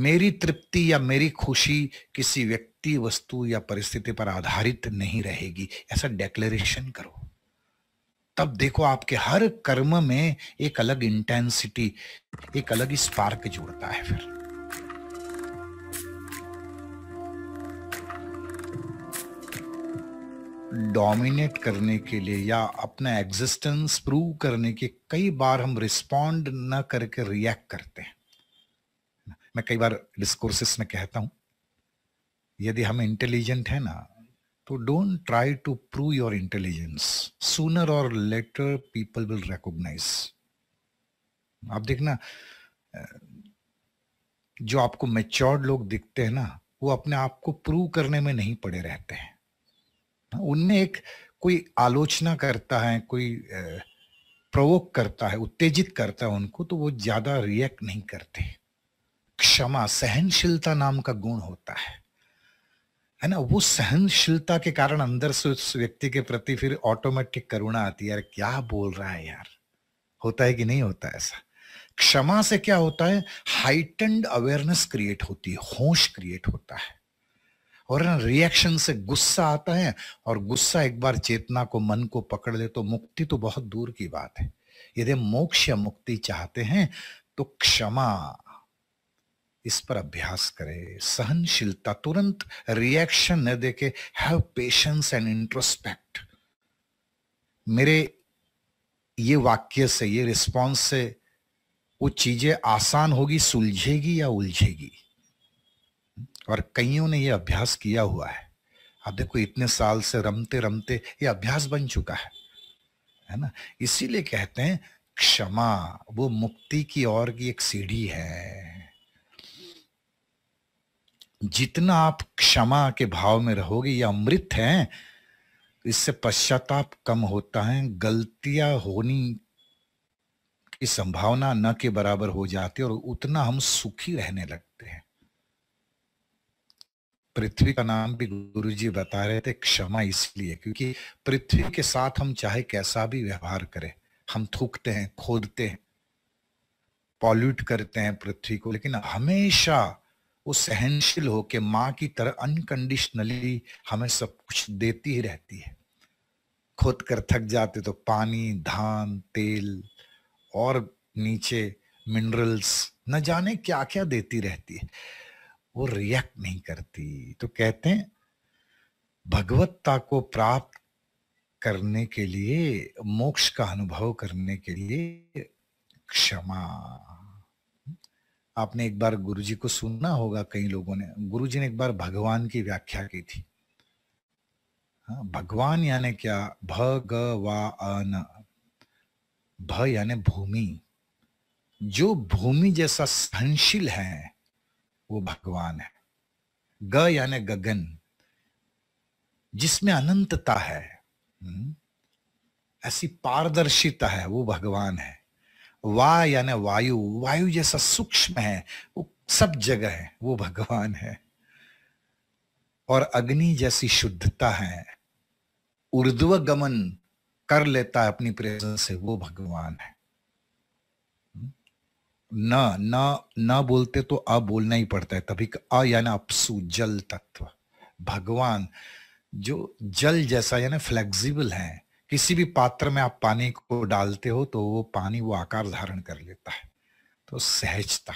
मेरी तृप्ति या मेरी खुशी किसी व्यक्ति वस्तु या परिस्थिति पर आधारित नहीं रहेगी ऐसा डेक्लेरेशन करो तब देखो आपके हर कर्म में एक अलग इंटेंसिटी एक अलग स्पार्क जुड़ता है फिर डोमिनेट करने के लिए या अपना एग्जिस्टेंस प्रूव करने के कई बार हम रिस्पॉन्ड न करके रिएक्ट करते हैं मैं कई बार डिस्कोर्सेस में कहता हूँ यदि हम इंटेलिजेंट हैं ना तो don't try to prove your intelligence sooner और लेटर पीपल विल रिकॉग्नाइज आप देखना जो आपको मेच्योर्ड लोग दिखते हैं ना वो अपने आप को प्रूव करने में नहीं पड़े रहते हैं हाँ, उनमें एक कोई आलोचना करता है कोई प्रवोक करता है उत्तेजित करता है उनको तो वो ज़्यादा रिएक्ट नहीं करते हैं क्षमा सहनशीलता नाम का गुण होता है है ना वो सहनशीलता के कारण अंदर से उस व्यक्ति के प्रति फिर ऑटोमेटिक करुणा आती है यार क्या बोल रहा है यार होता है कि नहीं होता ऐसा क्षमा से क्या होता है हाइटेंड अवेयरनेस क्रिएट होती है होश क्रिएट होता है और ना रिएक्शन से गुस्सा आता है और गुस्सा एक बार चेतना को मन को पकड़ ले तो मुक्ति तो बहुत दूर की बात है यदि मोक्ष या मुक्ति चाहते हैं तो क्षमा इस पर अभ्यास करें सहनशीलता तुरंत रिएक्शन न देके हैव पेशेंस एंड इंट्रोस्पेक्ट मेरे ये वाक्य से ये रिस्पॉन्स से वो चीजें आसान होगी सुलझेगी या उलझेगी और कईयों ने ये अभ्यास किया हुआ है आप देखो इतने साल से रमते रमते ये अभ्यास बन चुका है है ना इसीलिए कहते हैं क्षमा वो मुक्ति की ओर की एक सीढ़ी है जितना आप क्षमा के भाव में रहोगे या अमृत हैं इससे पश्चाताप कम होता है गलतियां होनी की संभावना न के बराबर हो जाती है और उतना हम सुखी रहने लगते हैं पृथ्वी का नाम भी गुरु जी बता रहे थे क्षमा इसलिए क्योंकि पृथ्वी के साथ हम चाहे कैसा भी व्यवहार करें हम थूकते हैं खोदते हैं पॉल्यूट करते हैं पृथ्वी को लेकिन हमेशा वो सहनशील होके माँ की तरह अनकंडीशनली हमें सब कुछ देती ही रहती है खोद कर थक जाते तो पानी धान तेल और नीचे मिनरल्स न जाने क्या क्या देती रहती है वो रिएक्ट नहीं करती तो कहते हैं भगवत्ता को प्राप्त करने के लिए मोक्ष का अनुभव करने के लिए क्षमा आपने एक बार गुरुजी को सुनना होगा कई लोगों ने गुरुजी ने एक बार भगवान की व्याख्या की थी हाँ, भगवान यानी क्या भगवान भ यानी भूमि जो भूमि जैसा सहनशील है वो भगवान है ग यानी गगन जिसमें अनंतता है हम्म, ऐसी पारदर्शिता है वो भगवान है वा यानी वायु वायु जैसा सूक्ष्म है वो सब जगह है वो भगवान है और अग्नि जैसी शुद्धता है उर्ध्व गमन कर लेता है अपनी प्रेजेंस से वो भगवान है न न न बोलते तो अ बोलना ही पड़ता है तभी अ यानी अपसु जल तत्व भगवान जो जल जैसा यानी फ्लेक्सिबल है किसी भी पात्र में आप पानी को डालते हो तो वो पानी वो आकार धारण कर लेता है तो सहजता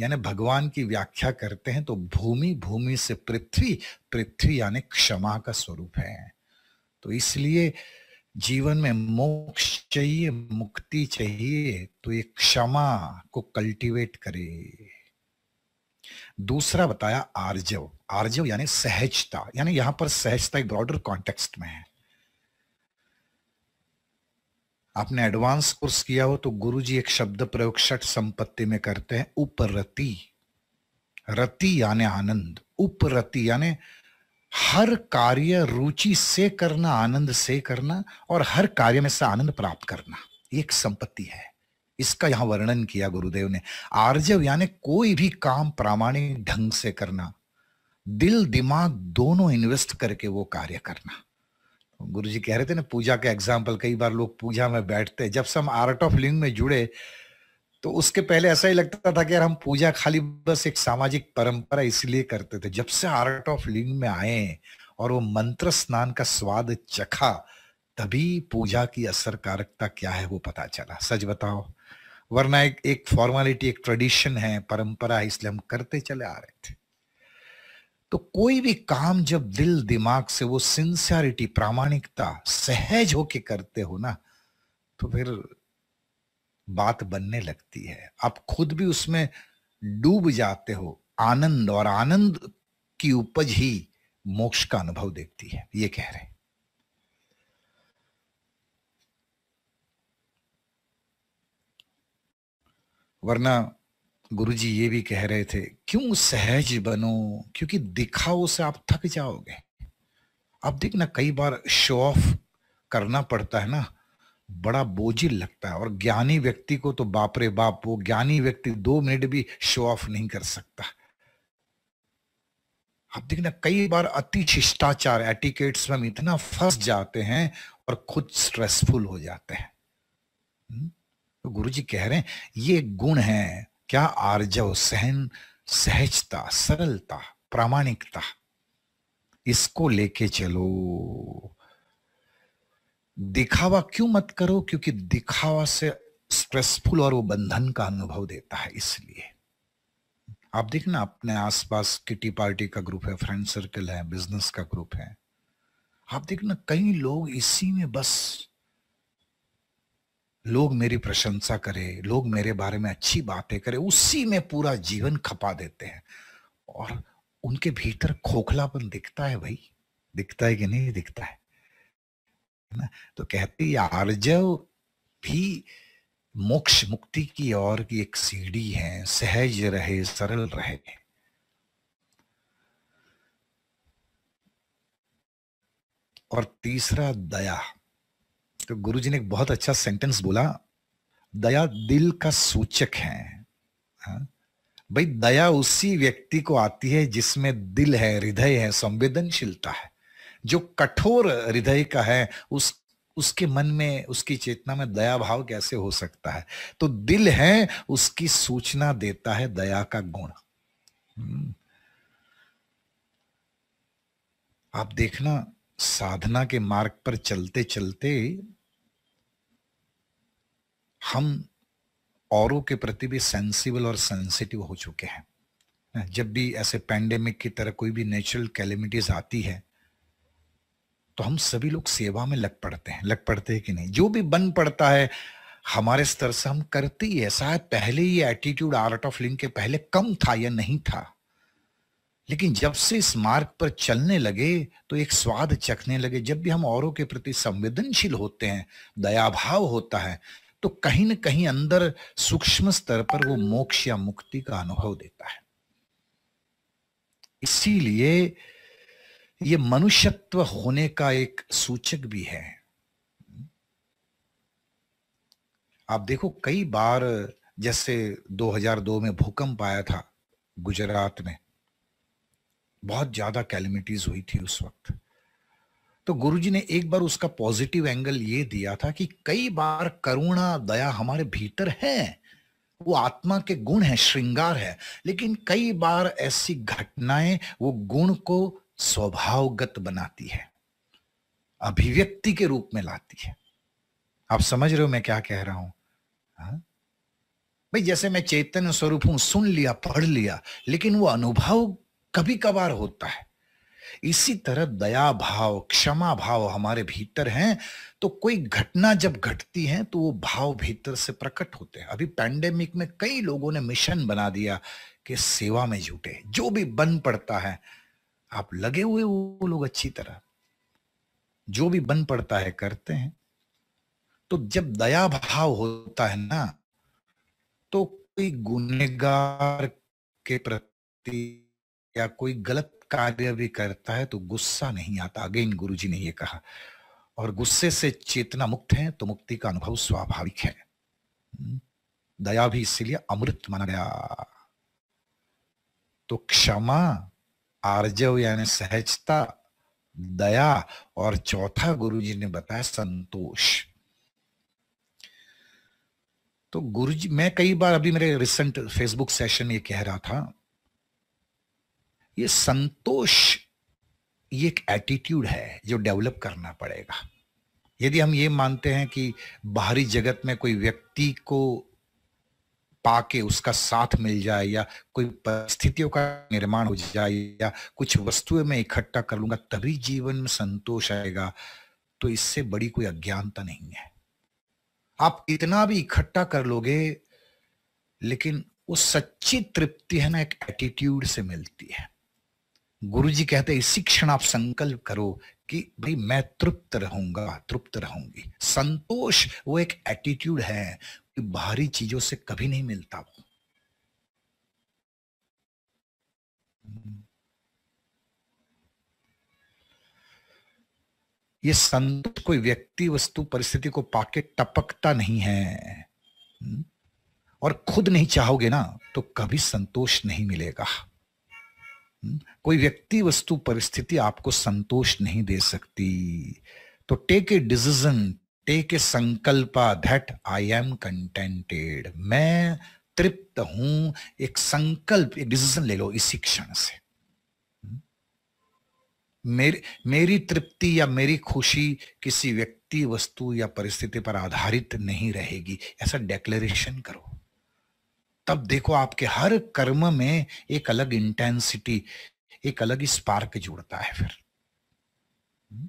यानी भगवान की व्याख्या करते हैं तो भूमि भूमि से पृथ्वी पृथ्वी यानी क्षमा का स्वरूप है तो इसलिए जीवन में मोक्ष चाहिए मुक्ति चाहिए तो ये क्षमा को कल्टीवेट करे दूसरा बताया आर्जव आर्जव यानी सहजता यानी यहां पर सहजता एक ब्रॉडर कॉन्टेक्स्ट में है आपने एडवांस कोर्स किया हो तो गुरुजी एक शब्द प्रयोग षट संपत्ति में करते हैं उपरति रति यानी आनंद उपरति यानी हर कार्य रुचि से करना आनंद से करना और हर कार्य में से आनंद प्राप्त करना एक संपत्ति है इसका यहां वर्णन किया गुरुदेव ने आर्जव यानी कोई भी काम प्रामाणिक ढंग से करना दिल दिमाग दोनों इन्वेस्ट करके वो कार्य करना गुरु जी कह रहे थे ना पूजा का एग्जाम्पल कई बार लोग पूजा में बैठते जब से हम आर्ट ऑफ लिविंग में जुड़े तो उसके पहले ऐसा ही लगता था कि यार हम पूजा खाली बस एक सामाजिक परंपरा इसलिए करते थे जब से आर्ट ऑफ लिविंग में आए और वो मंत्र स्नान का स्वाद चखा तभी पूजा की असरकारकता क्या है वो पता चला सच बताओ वरना एक एक फॉर्मेलिटी एक ट्रेडिशन है परंपरा है इसलिए हम करते चले आ रहे थे तो कोई भी काम जब दिल दिमाग से वो सिंसियरिटी प्रामाणिकता सहज होके करते हो ना तो फिर बात बनने लगती है आप खुद भी उसमें डूब जाते हो आनंद और आनंद की उपज ही मोक्ष का अनुभव देखती है ये कह रहे वरना गुरुजी ये भी कह रहे थे क्यों सहज बनो क्योंकि दिखाओ से आप थक जाओगे अब देखना कई बार शो ऑफ करना पड़ता है ना बड़ा बोझिल लगता है और ज्ञानी व्यक्ति को तो बाप रे बाप वो ज्ञानी व्यक्ति दो मिनट भी शो ऑफ नहीं कर सकता आप देखना कई बार अति शिष्टाचार एटिकेट्स में हम इतना फंस जाते हैं और खुद स्ट्रेसफुल हो जाते हैं हम्म, तो गुरु जी कह रहे हैं ये गुण है क्या आर्जव सहन सहजता सरलता प्रामाणिकता इसको लेके चलो दिखावा क्यों मत करो क्योंकि दिखावा से स्ट्रेसफुल और वो बंधन का अनुभव देता है इसलिए आप देखना अपने आसपास किटी पार्टी का ग्रुप है फ्रेंड सर्कल है बिजनेस का ग्रुप है आप देखना कई लोग इसी में बस लोग मेरी प्रशंसा करें लोग मेरे बारे में अच्छी बातें करें उसी में पूरा जीवन खपा देते हैं और उनके भीतर खोखलापन दिखता है भाई दिखता है कि नहीं दिखता है ना तो कहते आर्जव भी मोक्ष मुक्ति की ओर की एक सीढ़ी है सहज रहे सरल रहे और तीसरा दया तो गुरु जी ने एक बहुत अच्छा सेंटेंस बोला दया दिल का सूचक है हाँ? भाई दया उसी व्यक्ति को आती है जिसमें दिल है हृदय है संवेदनशीलता है जो कठोर हृदय का है उस उसके मन में उसकी चेतना में दया भाव कैसे हो सकता है तो दिल है उसकी सूचना देता है दया का गुण हम्म। आप देखना साधना के मार्ग पर चलते चलते हम औरों के प्रति भी सेंसिबल और सेंसिटिव हो चुके हैं जब भी ऐसे पैंडेमिक की तरह कोई भी नेचुरल कैलेमिटीज आती है तो हम सभी लोग सेवा में लग पड़ते हैं लग पड़ते हैं कि नहीं जो भी बन पड़ता है हमारे स्तर से हम करते ही है शायद पहले ये एटीट्यूड आर्ट ऑफ लिंग के पहले कम था या नहीं था लेकिन जब से इस मार्ग पर चलने लगे तो एक स्वाद चखने लगे जब भी हम औरों के प्रति संवेदनशील होते हैं दया भाव होता है तो कहीं ना कहीं अंदर सूक्ष्म स्तर पर वो मोक्ष या मुक्ति का अनुभव देता है इसीलिए ये मनुष्यत्व होने का एक सूचक भी है आप देखो कई बार जैसे 2002 में भूकंप आया था गुजरात में बहुत ज्यादा कैलमिटीज हुई थी उस वक्त तो गुरुजी ने एक बार उसका पॉजिटिव एंगल ये दिया था कि कई बार करुणा दया हमारे भीतर है वो आत्मा के गुण है श्रृंगार है लेकिन कई बार ऐसी घटनाएं वो गुण को स्वभावगत बनाती है अभिव्यक्ति के रूप में लाती है आप समझ रहे हो मैं क्या कह रहा हूं हा? भाई जैसे मैं चैतन्य स्वरूप हूं सुन लिया पढ़ लिया लेकिन वो अनुभव कभी कभार होता है इसी तरह दया भाव क्षमा भाव हमारे भीतर हैं तो कोई घटना जब घटती है तो वो भाव भीतर से प्रकट होते हैं अभी पैंडेमिक में कई लोगों ने मिशन बना दिया कि सेवा में जुटे जो भी बन पड़ता है आप लगे हुए वो लोग अच्छी तरह जो भी बन पड़ता है करते हैं तो जब दया भाव होता है ना तो कोई गुनेगार के प्रति या कोई गलत कार्य भी करता है तो गुस्सा नहीं आता अगेन जी ने यह कहा और गुस्से से चेतना मुक्त है तो मुक्ति का अनुभव स्वाभाविक है हम्म, दया भी इसीलिए अमृत माना गया तो क्षमा आर्जव यानी सहजता दया और चौथा गुरुजी ने बताया संतोष तो गुरुजी मैं कई बार अभी मेरे रिसेंट फेसबुक सेशन ये कह रहा था ये संतोष ये एक एटीट्यूड है जो डेवलप करना पड़ेगा यदि हम ये मानते हैं कि बाहरी जगत में कोई व्यक्ति को पाके उसका साथ मिल जाए या कोई परिस्थितियों का निर्माण हो जाए या कुछ वस्तुएं मैं इकट्ठा कर लूंगा तभी जीवन में संतोष आएगा तो इससे बड़ी कोई अज्ञानता नहीं है आप इतना भी इकट्ठा कर लोगे लेकिन वो सच्ची तृप्ति है ना एक एटीट्यूड से मिलती है गुरु जी कहते हैं इसी क्षण आप संकल्प करो कि भाई मैं तृप्त रहूंगा तृप्त रहूंगी संतोष वो एक एटीट्यूड है कि बाहरी चीजों से कभी नहीं मिलता वो ये संतोष कोई व्यक्ति वस्तु परिस्थिति को पाके टपकता नहीं है हम्म? और खुद नहीं चाहोगे ना तो कभी संतोष नहीं मिलेगा हम्म? कोई व्यक्ति वस्तु परिस्थिति आपको संतोष नहीं दे सकती तो take a decision take a संकल्प दैट आई एम कंटेंटेड मैं तृप्त हूं एक संकल्प एक डिसीजन ले लो इसी क्षण से हम्म? मेरी मेरी तृप्ति या मेरी खुशी किसी व्यक्ति वस्तु या परिस्थिति पर आधारित नहीं रहेगी ऐसा डेक्लेरेशन करो तब देखो आपके हर कर्म में एक अलग इंटेंसिटी एक अलग स्पार्क जुड़ता है फिर हम्म?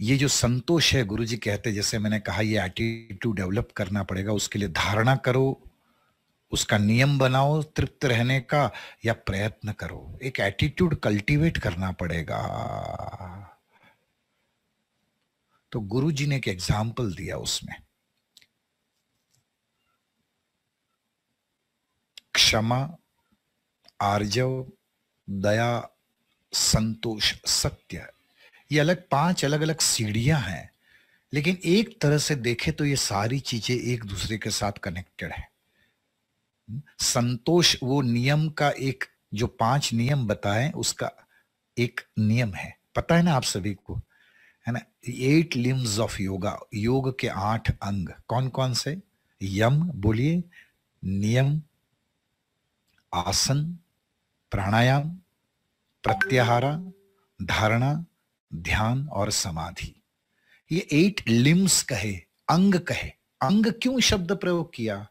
ये जो संतोष है गुरु जी कहते जैसे मैंने कहा ये एटीट्यूड डेवलप करना पड़ेगा उसके लिए धारणा करो उसका नियम बनाओ तृप्त रहने का या प्रयत्न करो एक एटीट्यूड कल्टीवेट करना पड़ेगा तो गुरु जी ने एक एग्जाम्पल दिया उसमें क्षमा आर्जव दया संतोष सत्य ये अलग पांच अलग अलग सीढ़ियां हैं लेकिन एक तरह से देखे तो ये सारी चीजें एक दूसरे के साथ कनेक्टेड है संतोष वो नियम का एक जो पांच नियम बताए उसका एक नियम है पता है ना आप सभी को है ना एट लिम्स ऑफ योगा योग के आठ अंग कौन कौन से यम बोलिए नियम आसन प्राणायाम प्रत्याहारा धारणा ध्यान और समाधि ये एट लिम्स कहे अंग कहे अंग क्यों शब्द प्रयोग किया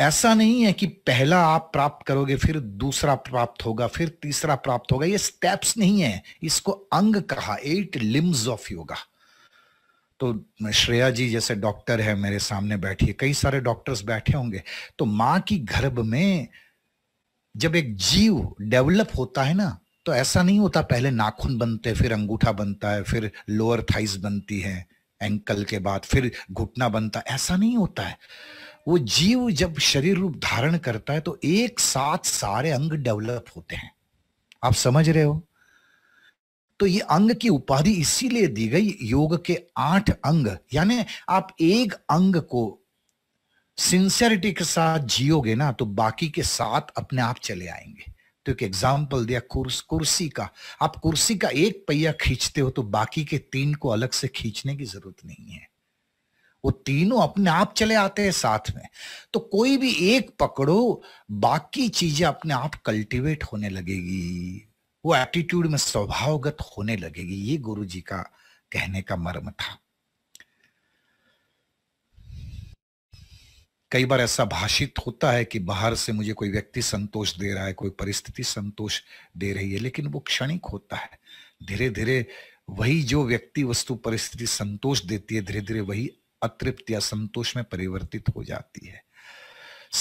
ऐसा नहीं है कि पहला आप प्राप्त करोगे फिर दूसरा प्राप्त होगा फिर तीसरा प्राप्त होगा ये स्टेप्स नहीं है इसको अंग कहा एट लिम्स ऑफ योगा तो श्रेया जी जैसे डॉक्टर है मेरे सामने बैठी है कई सारे डॉक्टर्स बैठे होंगे तो माँ की गर्भ में जब एक जीव डेवलप होता है ना तो ऐसा नहीं होता पहले नाखून बनते फिर अंगूठा बनता है फिर लोअर थाइस बनती है एंकल के बाद फिर घुटना बनता ऐसा नहीं होता है वो जीव जब शरीर रूप धारण करता है तो एक साथ सारे अंग डेवलप होते हैं आप समझ रहे हो तो ये अंग की उपाधि इसीलिए दी गई योग के आठ अंग यानी आप एक अंग को सिंसियरिटी के साथ जियोगे ना तो बाकी के साथ अपने आप चले आएंगे तो एक एग्जाम्पल दिया कुर्स कुर्सी का आप कुर्सी का एक पहिया खींचते हो तो बाकी के तीन को अलग से खींचने की जरूरत नहीं है वो तीनों अपने आप चले आते हैं साथ में तो कोई भी एक पकड़ो बाकी चीजें अपने आप कल्टीवेट होने लगेगी वो एटीट्यूड में स्वभावगत होने लगेगी ये गुरु जी का कहने का मर्म था कई बार ऐसा भाषित होता है कि बाहर से मुझे कोई व्यक्ति संतोष दे रहा है कोई परिस्थिति संतोष दे रही है लेकिन वो क्षणिक होता है धीरे धीरे वही जो व्यक्ति वस्तु परिस्थिति संतोष देती है धीरे धीरे वही अतृप्त या संतोष में परिवर्तित हो जाती है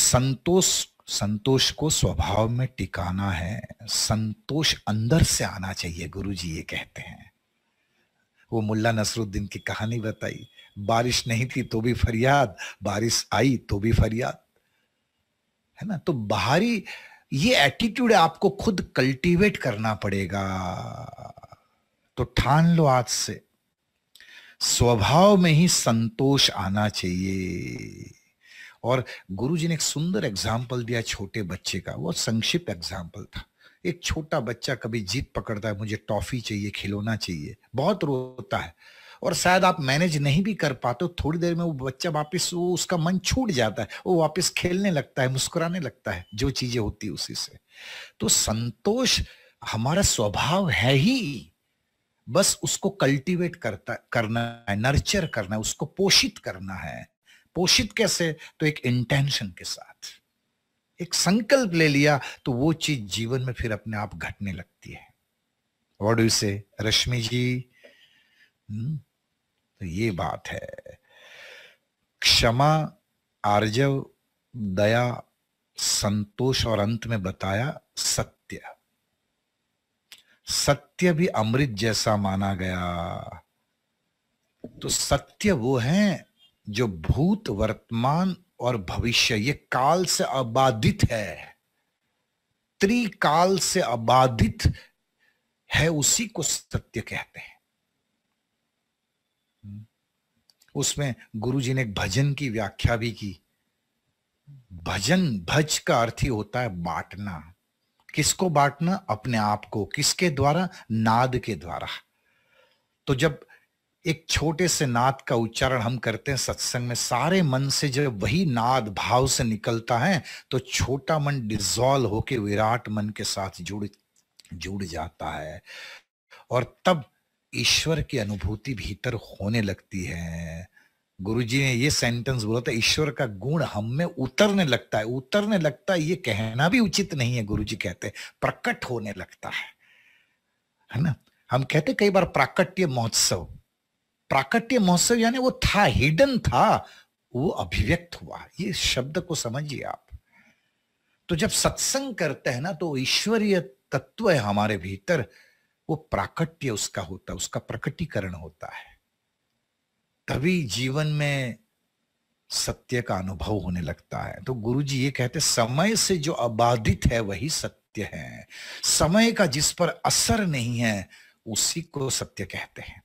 संतोष संतोष को स्वभाव में टिकाना है संतोष अंदर से आना चाहिए गुरु जी ये कहते हैं वो मुल्ला नसरुद्दीन की कहानी बताई बारिश नहीं थी तो भी फरियाद बारिश आई तो भी फरियाद है ना तो बाहरी ये एटीट्यूड आपको खुद कल्टीवेट करना पड़ेगा तो ठान लो आज से स्वभाव में ही संतोष आना चाहिए और गुरु जी ने एक सुंदर एग्जाम्पल दिया छोटे बच्चे का वो संक्षिप्त एग्जाम्पल था एक छोटा बच्चा कभी जीत पकड़ता है मुझे टॉफी चाहिए खिलौना चाहिए बहुत रोता है और शायद आप मैनेज नहीं भी कर पाते थोड़ी देर में वो बच्चा वापस वो उसका मन छूट जाता है वो वापस खेलने लगता है मुस्कुराने लगता है जो चीजें होती है उसी से तो संतोष हमारा स्वभाव है ही बस उसको कल्टीवेट करता करना है नर्चर करना है उसको पोषित करना है पोषित कैसे तो एक इंटेंशन के साथ एक संकल्प ले लिया तो वो चीज जीवन में फिर अपने आप घटने लगती है वॉट यू से रश्मि जी तो ये बात है क्षमा आर्जव दया संतोष और अंत में बताया सत्य सत्य भी अमृत जैसा माना गया तो सत्य वो है जो भूत वर्तमान और भविष्य ये काल से अबाधित है त्रिकाल से अबाधित है उसी को सत्य कहते हैं उसमें गुरु जी ने एक भजन की व्याख्या भी की भजन भज का अर्थ ही होता है बांटना किसको बांटना अपने आप को किसके द्वारा नाद के द्वारा तो जब एक छोटे से नाद का उच्चारण हम करते हैं सत्संग में सारे मन से जब वही नाद भाव से निकलता है तो छोटा मन डिजॉल्व होके विराट मन के साथ जुड़ जुड़ जाता है और तब ईश्वर की अनुभूति भीतर होने लगती है गुरुजी ने ये सेंटेंस बोला था ईश्वर का गुण हम में उतरने लगता है उतरने लगता है ये कहना भी उचित नहीं है गुरुजी कहते प्रकट होने लगता है है ना हम कहते कई बार प्राकट्य महोत्सव प्राकट्य महोत्सव यानी वो था हिडन था वो अभिव्यक्त हुआ ये शब्द को समझिए आप तो जब सत्संग करते हैं ना तो ईश्वरीय तत्व है हमारे भीतर वो प्राकट्य उसका होता है उसका प्रकटीकरण होता है तभी जीवन में सत्य का अनुभव होने लगता है तो गुरु जी ये कहते समय से जो अबाधित है वही सत्य है समय का जिस पर असर नहीं है उसी को सत्य कहते हैं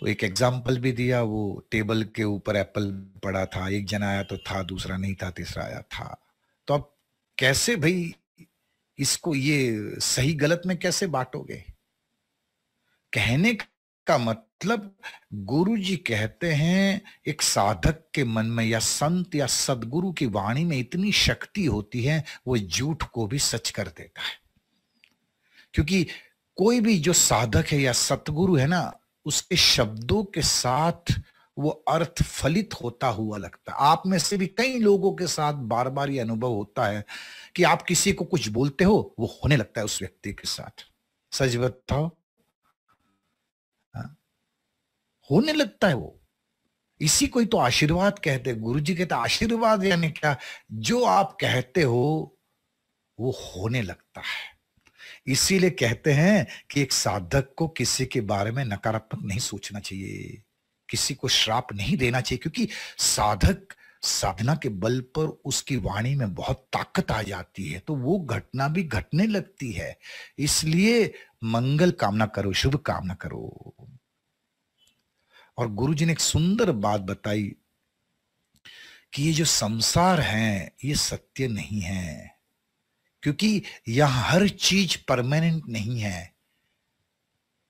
तो एक एग्जाम्पल भी दिया वो टेबल के ऊपर एप्पल पड़ा था एक जन आया तो था दूसरा नहीं था तीसरा आया था तो अब कैसे भाई इसको ये सही गलत में कैसे बांटोगे कहने का मतलब गुरु जी कहते हैं एक साधक के मन में या संत या सदगुरु की वाणी में इतनी शक्ति होती है वो झूठ को भी सच कर देता है क्योंकि कोई भी जो साधक है या सतगुरु है ना उसके शब्दों के साथ वो अर्थ फलित होता हुआ लगता है आप में से भी कई लोगों के साथ बार बार ये अनुभव होता है कि आप किसी को कुछ बोलते हो वो होने लगता है उस व्यक्ति के साथ सच बताओ होने लगता है वो इसी को ही तो आशीर्वाद कहते हैं गुरु जी कहते आशीर्वाद यानी क्या जो आप कहते हो वो होने लगता है इसीलिए कहते हैं कि एक साधक को किसी के बारे में नकारात्मक नहीं सोचना चाहिए किसी को श्राप नहीं देना चाहिए क्योंकि साधक साधना के बल पर उसकी वाणी में बहुत ताकत आ जाती है तो वो घटना भी घटने लगती है इसलिए मंगल कामना करो शुभ कामना करो और गुरु जी ने एक सुंदर बात बताई कि ये जो संसार है ये सत्य नहीं है क्योंकि यह हर चीज परमानेंट नहीं है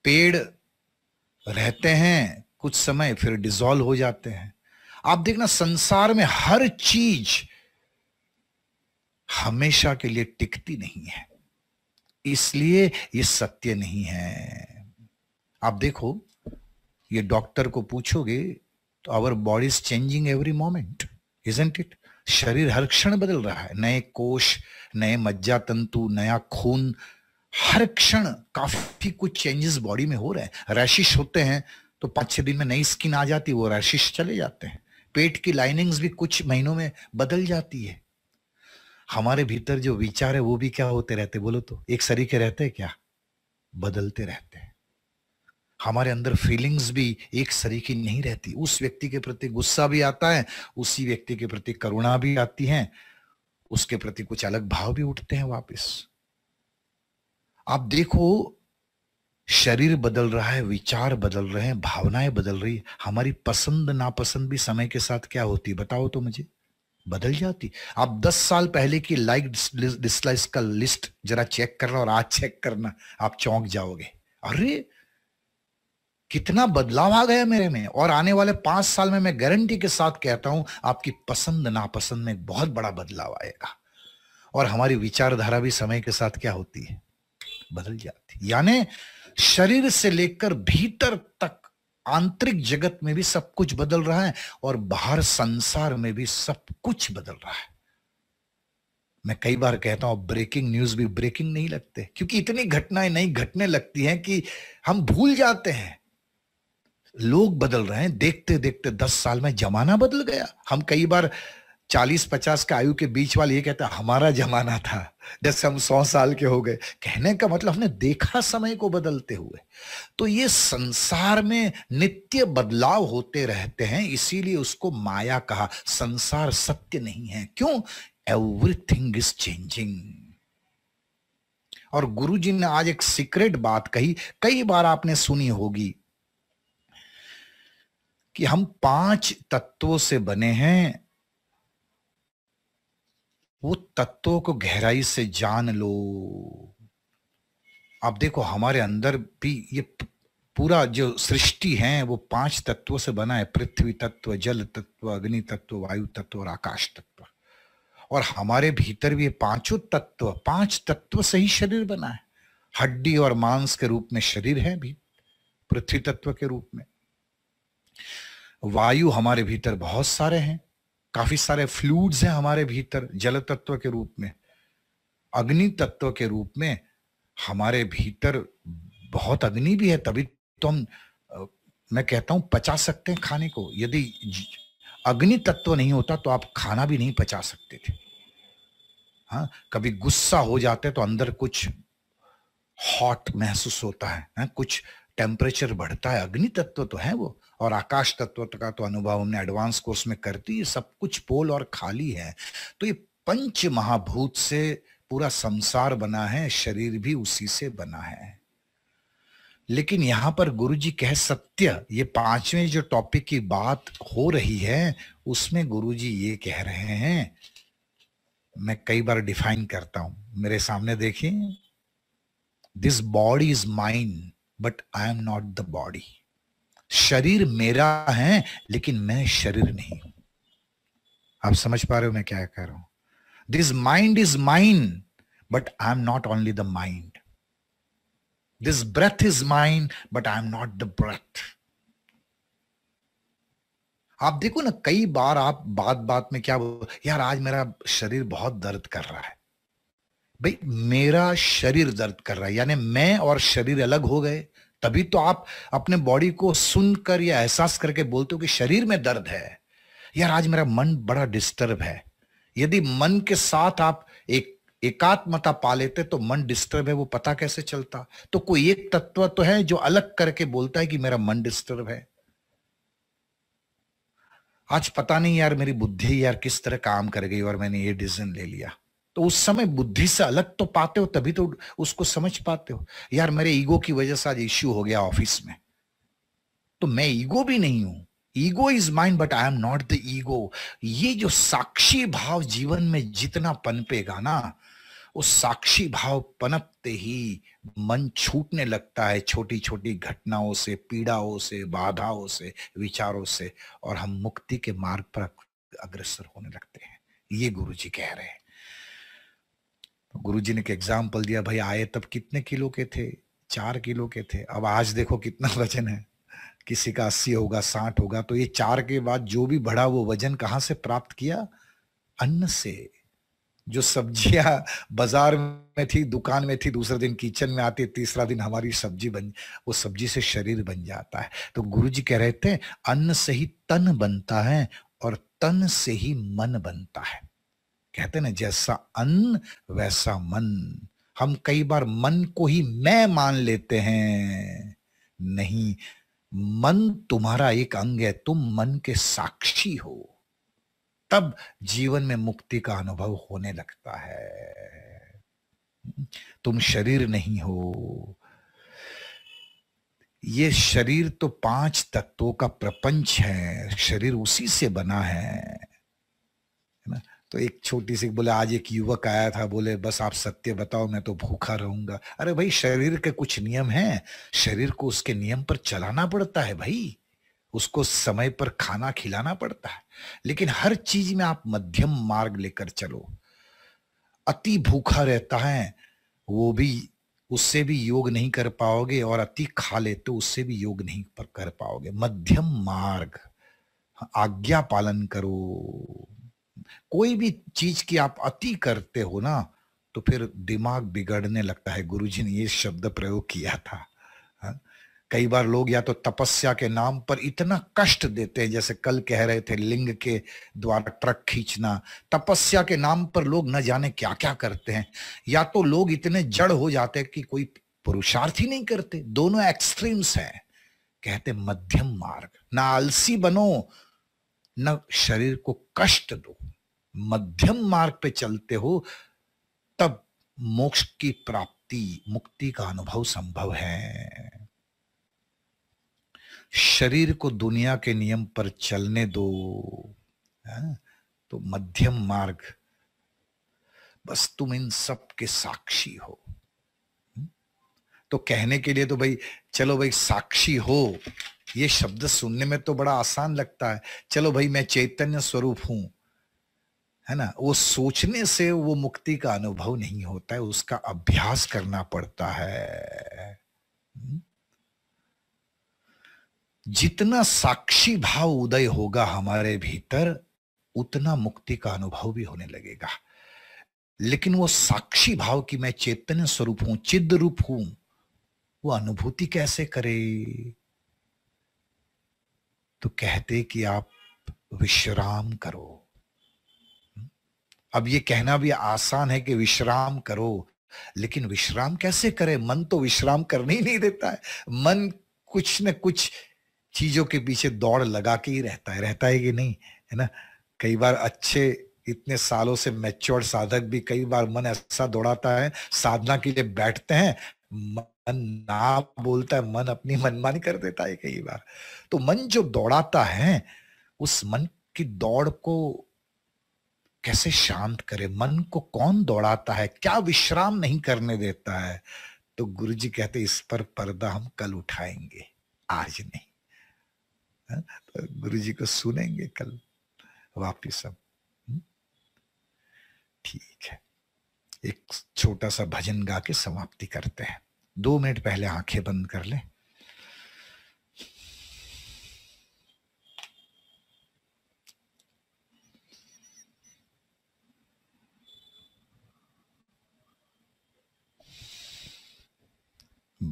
पेड़ रहते हैं कुछ समय फिर डिसॉल्व हो जाते हैं आप देखना संसार में हर चीज हमेशा के लिए टिकती नहीं है इसलिए ये सत्य नहीं है आप देखो ये डॉक्टर को पूछोगे तो our body is changing every moment isn't it शरीर हर क्षण बदल रहा है नए कोश नए मज्जा तंतु नया खून हर क्षण काफी कुछ चेंजेस बॉडी में हो रहे हैं रैशिश होते हैं तो पांच छह दिन में नई स्किन आ जाती है वो रैशिश चले जाते हैं पेट की लाइनिंग्स भी कुछ महीनों में बदल जाती है हमारे भीतर जो विचार है वो भी क्या होते रहते बोलो तो एक शरीर के रहते हैं क्या बदलते रहते हैं हमारे अंदर फीलिंग्स भी एक सरी की नहीं रहती उस व्यक्ति के प्रति गुस्सा भी आता है उसी व्यक्ति के प्रति करुणा भी आती है उसके प्रति कुछ अलग भाव भी उठते हैं वापस आप देखो शरीर बदल रहा है विचार बदल रहे हैं भावनाएं बदल रही है हमारी पसंद नापसंद भी समय के साथ क्या होती है बताओ तो मुझे बदल जाती आप 10 साल पहले की लाइक डिसलाइक का लिस्ट जरा चेक करना और आज चेक करना आप चौंक जाओगे अरे कितना बदलाव आ गया मेरे में और आने वाले पांच साल में मैं गारंटी के साथ कहता हूं आपकी पसंद नापसंद में बहुत बड़ा बदलाव आएगा और हमारी विचारधारा भी समय के साथ क्या होती है बदल जाती यानी शरीर से लेकर भीतर तक आंतरिक जगत में भी सब कुछ बदल रहा है और बाहर संसार में भी सब कुछ बदल रहा है मैं कई बार कहता हूं ब्रेकिंग न्यूज भी ब्रेकिंग नहीं लगते क्योंकि इतनी घटनाएं नहीं घटने लगती हैं कि हम भूल जाते हैं लोग बदल रहे हैं देखते देखते दस साल में जमाना बदल गया हम कई बार चालीस पचास के आयु के बीच वाले ये कहते हमारा जमाना था जैसे हम सौ साल के हो गए कहने का मतलब हमने देखा समय को बदलते हुए तो ये संसार में नित्य बदलाव होते रहते हैं इसीलिए उसको माया कहा संसार सत्य नहीं है क्यों एवरीथिंग इज चेंजिंग और गुरुजी ने आज एक सीक्रेट बात कही कई बार आपने सुनी होगी कि हम पांच तत्वों से बने हैं वो तत्वों को गहराई से जान लो आप देखो हमारे अंदर भी ये पूरा जो सृष्टि है वो पांच तत्वों से बना है पृथ्वी तत्व जल तत्व अग्नि तत्व वायु तत्व और आकाश तत्व और हमारे भीतर भी ये पांचों तत्व पांच तत्व से ही शरीर बना है हड्डी और मांस के रूप में शरीर है भी पृथ्वी तत्व के रूप में वायु हमारे भीतर बहुत सारे हैं काफी सारे फ्लूड्स हैं हमारे भीतर जल तत्व के रूप में अग्नि तत्व के रूप में हमारे भीतर बहुत अग्नि भी है तभी तो हम मैं कहता हूं पचा सकते हैं खाने को यदि अग्नि तत्व नहीं होता तो आप खाना भी नहीं पचा सकते थे हाँ कभी गुस्सा हो जाते तो अंदर कुछ हॉट महसूस होता है, है कुछ टेम्परेचर बढ़ता है अग्नि तत्व तो है वो और आकाश तत्व का तो अनुभव हमने एडवांस कोर्स में करती है सब कुछ पोल और खाली है तो ये पंच महाभूत से पूरा संसार बना है शरीर भी उसी से बना है लेकिन यहां पर गुरु जी कह सत्य ये पांचवें जो टॉपिक की बात हो रही है उसमें गुरु जी ये कह रहे हैं मैं कई बार डिफाइन करता हूं मेरे सामने देखें this body is mind but I am not the body शरीर मेरा है लेकिन मैं शरीर नहीं हूं आप समझ पा रहे हो मैं क्या कह रहा हूं this mind is mind but I am not only the mind this breath is mind but I am not the breath आप देखो ना कई बार आप बात बात में क्या यार आज मेरा शरीर बहुत दर्द कर रहा है भाई मेरा शरीर दर्द कर रहा है यानी मैं और शरीर अलग हो गए तभी तो आप अपने बॉडी को सुनकर या एहसास करके बोलते हो कि शरीर में दर्द है यार आज मेरा मन बड़ा डिस्टर्ब है यदि मन के साथ आप एक एकात्मता पा लेते तो मन डिस्टर्ब है वो पता कैसे चलता तो कोई एक तत्व तो है जो अलग करके बोलता है कि मेरा मन डिस्टर्ब है आज पता नहीं यार मेरी बुद्धि यार किस तरह काम कर गई और मैंने ये डिसीजन ले लिया तो उस समय बुद्धि से अलग तो पाते हो तभी तो उसको समझ पाते हो यार मेरे ईगो की वजह से आज इश्यू हो गया ऑफिस में तो मैं ईगो भी नहीं हूं ego is mind but I am not the ego ये जो साक्षी भाव जीवन में जितना पनपेगा ना उस साक्षी भाव पनपते ही मन छूटने लगता है छोटी छोटी घटनाओं से पीड़ाओं से बाधाओं से विचारों से और हम मुक्ति के मार्ग पर अग्रसर होने लगते हैं ये गुरु जी कह रहे हैं गुरुजी ने एक एग्जाम्पल दिया भाई आए तब कितने किलो के थे चार किलो के थे अब आज देखो कितना वजन है किसी का अस्सी होगा साठ होगा तो ये चार के बाद जो भी बढ़ा वो वजन कहाँ से प्राप्त किया अन्न से जो सब्जियां बाजार में थी दुकान में थी दूसरे दिन किचन में आती तीसरा दिन हमारी सब्जी बन वो सब्जी से शरीर बन जाता है तो गुरु जी कह रहे थे अन्न से ही तन बनता है और तन से ही मन बनता है कहते ना जैसा अन्न वैसा मन हम कई बार मन को ही मैं मान लेते हैं नहीं मन तुम्हारा एक अंग है तुम मन के साक्षी हो तब जीवन में मुक्ति का अनुभव होने लगता है तुम शरीर नहीं हो ये शरीर तो पांच तत्वों का प्रपंच है शरीर उसी से बना है तो एक छोटी सी बोले आज एक युवक आया था बोले बस आप सत्य बताओ मैं तो भूखा रहूंगा अरे भाई शरीर के कुछ नियम हैं शरीर को उसके नियम पर चलाना पड़ता है भाई उसको समय पर खाना खिलाना पड़ता है लेकिन हर चीज में आप मध्यम मार्ग लेकर चलो अति भूखा रहता है वो भी उससे भी योग नहीं कर पाओगे और अति खा ले तो उससे भी योग नहीं कर पाओगे मध्यम मार्ग हाँ, आज्ञा पालन करो कोई भी चीज की आप अति करते हो ना तो फिर दिमाग बिगड़ने लगता है गुरुजी ने ये शब्द प्रयोग किया था हा? कई बार लोग या तो तपस्या के नाम पर इतना कष्ट देते हैं जैसे कल कह रहे थे लिंग के द्वारा ट्रक खींचना तपस्या के नाम पर लोग न जाने क्या क्या करते हैं या तो लोग इतने जड़ हो जाते हैं कि कोई पुरुषार्थ ही नहीं करते दोनों एक्सट्रीम्स हैं कहते मध्यम मार्ग ना आलसी बनो न शरीर को कष्ट दो मध्यम मार्ग पे चलते हो तब मोक्ष की प्राप्ति मुक्ति का अनुभव संभव है शरीर को दुनिया के नियम पर चलने दो है? हाँ, तो मध्यम मार्ग बस तुम इन सब के साक्षी हो हम्म, तो कहने के लिए तो भाई चलो भाई साक्षी हो ये शब्द सुनने में तो बड़ा आसान लगता है चलो भाई मैं चैतन्य स्वरूप हूं है ना वो सोचने से वो मुक्ति का अनुभव नहीं होता है उसका अभ्यास करना पड़ता है हम्म? जितना साक्षी भाव उदय होगा हमारे भीतर उतना मुक्ति का अनुभव भी होने लगेगा लेकिन वो साक्षी भाव की मैं चैतन्य स्वरूप हूं चिद रूप हूं वो अनुभूति कैसे करे तो कहते कि आप विश्राम करो अब ये कहना भी आसान है कि विश्राम करो लेकिन विश्राम कैसे करे मन तो विश्राम करने ही नहीं देता है मन कुछ न कुछ चीजों के पीछे दौड़ लगा के ही रहता है रहता है कि नहीं है ना कई बार अच्छे इतने सालों से मैच्योर साधक भी कई बार मन ऐसा दौड़ाता है साधना के लिए बैठते हैं मन ना बोलता है मन अपनी मनमानी कर देता है कई बार तो मन जो दौड़ाता है उस मन की दौड़ को कैसे शांत करे मन को कौन दौड़ाता है क्या विश्राम नहीं करने देता है तो गुरु जी कहते इस पर पर्दा हम कल उठाएंगे आज नहीं हाँ, तो गुरु जी को सुनेंगे कल वापिस हम हम्म, ठीक है एक छोटा सा भजन गा के समाप्ति करते हैं दो मिनट पहले आंखें बंद कर लें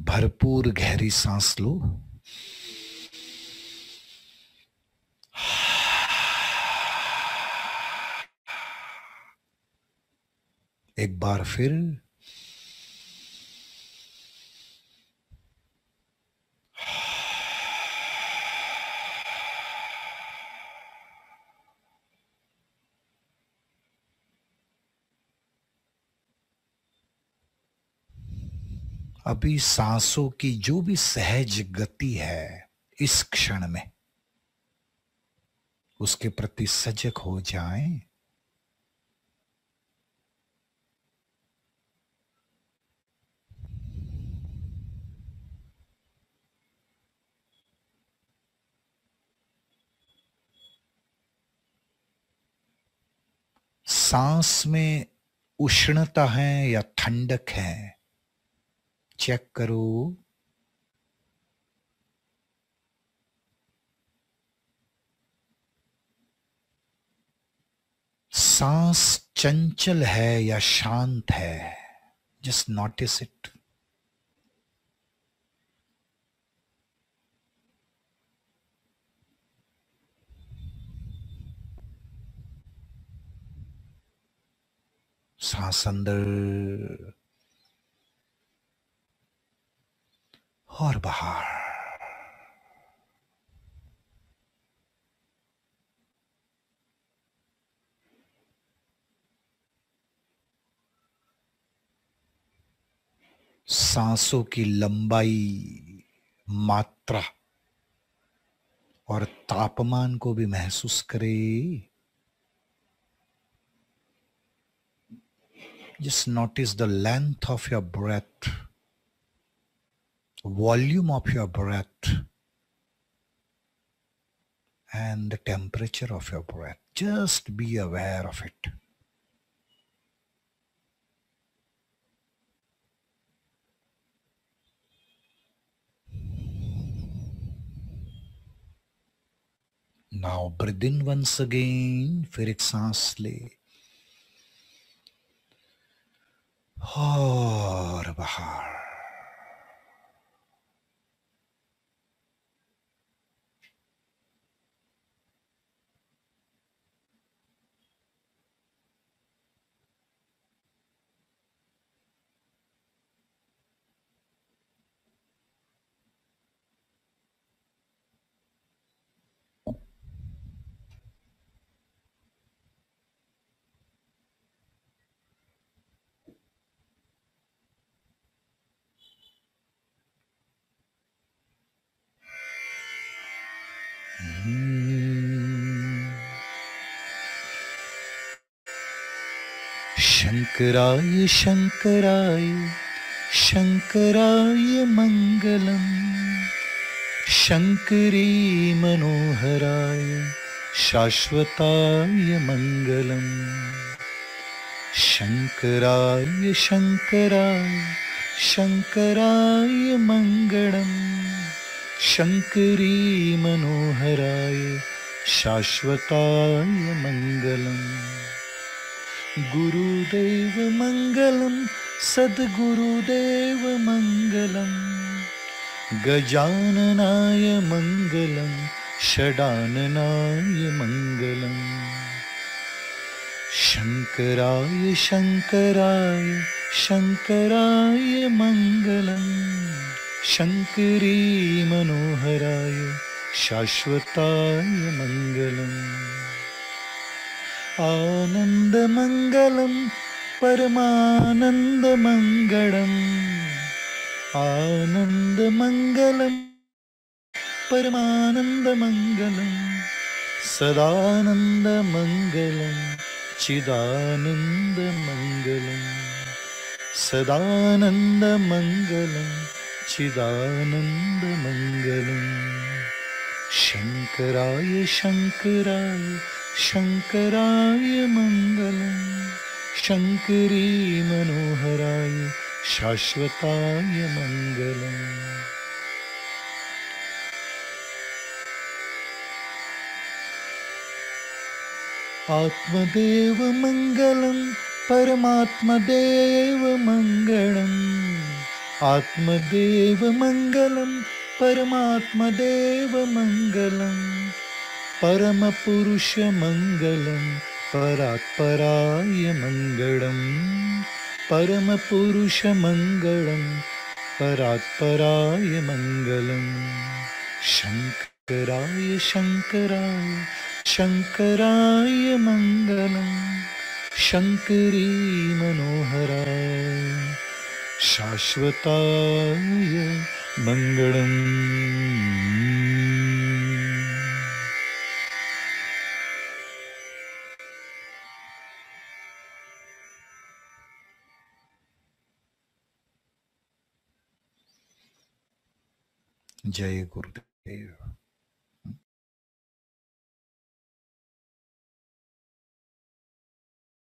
भरपूर गहरी सांस लो एक बार फिर अभी सांसों की जो भी सहज गति है इस क्षण में उसके प्रति सजग हो जाएं सांस में उष्णता है या ठंडक है चेक करो सांस चंचल है या शांत है जस्ट नोटिस इट सांस अंदर और बाहर सांसों की लंबाई मात्रा और तापमान को भी महसूस करे just notice the length of your breath volume of your breath and the temperature of your breath. Just be aware of it. Now breathe in once again, फिर एक सांस शङ्कराय शङ्कराय शङ्कराय मङ्गलम् शंकरी मनोहराय शाश्वताय मङ्गलम् शङ्कराय शङ्कराय शङ्कराय मङ्गलम् शंकरी मनोहराय शाश्वताय मङ्गलम् गुरुदेवमङ्गलं सद्गुरुदेवमङ्गलं गजाननाय मङ्गलं षडाननाय मङ्गलं शङ्कराय शङ्कराय शङ्कराय मङ्गलं शङ्करी मनोहराय शाश्वताय मङ्गलम् ആനന്ദമംഗളം പരമാനന്ദമംഗളം ആനന്ദമംഗളം പരമാനന്ദമംഗളം സദാനന്ദമംഗളം ചിദാനന്ദമംഗളം സദാനന്ദമംഗളം ചിദാനന്ദമംഗളം ശങ്കരായ ശങ്കരായ शङ्कराय मङ्गलं शङ्करी मनोहराय शाश्वताय मङ्गलम् आत्मदेवमङ्गलं परमात्मदेवमङ्गलम् आत्मदेवमङ्गलं परमात्मदेवमङ्गलम् परमपुरुषमङ्गलं परात्पराय मङ्गलं परमपुरुषमङ्गलं परात्पराय मङ्गलं शङ्कराय शङ्कराय शङ्कराय मङ्गलं शङ्करी मनोहराय शाश्वताय मङ्गलम् जय गुरुदेव